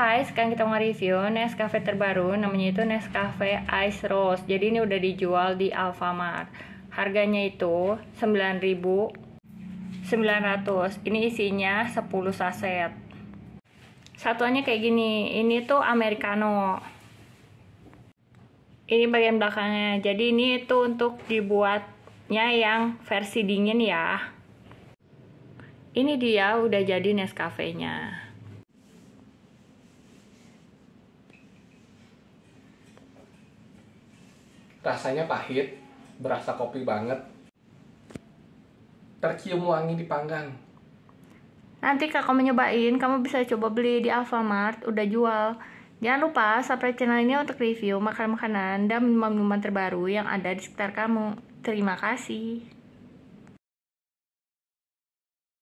hai, sekarang kita mau review Nescafe terbaru namanya itu Nescafe Ice Rose. Jadi ini udah dijual di Alfamart. Harganya itu 9.900. Ini isinya 10 saset. Satuannya kayak gini. Ini tuh americano. Ini bagian belakangnya. Jadi ini itu untuk dibuatnya yang versi dingin ya. Ini dia udah jadi Nescafe-nya. Rasanya pahit, berasa kopi banget. Tercium wangi di panggang. Nanti kakak nyobain, kamu bisa coba beli di Alfamart, udah jual. Jangan lupa subscribe channel ini untuk review makanan-makanan dan minuman-minuman terbaru yang ada di sekitar kamu. Terima kasih.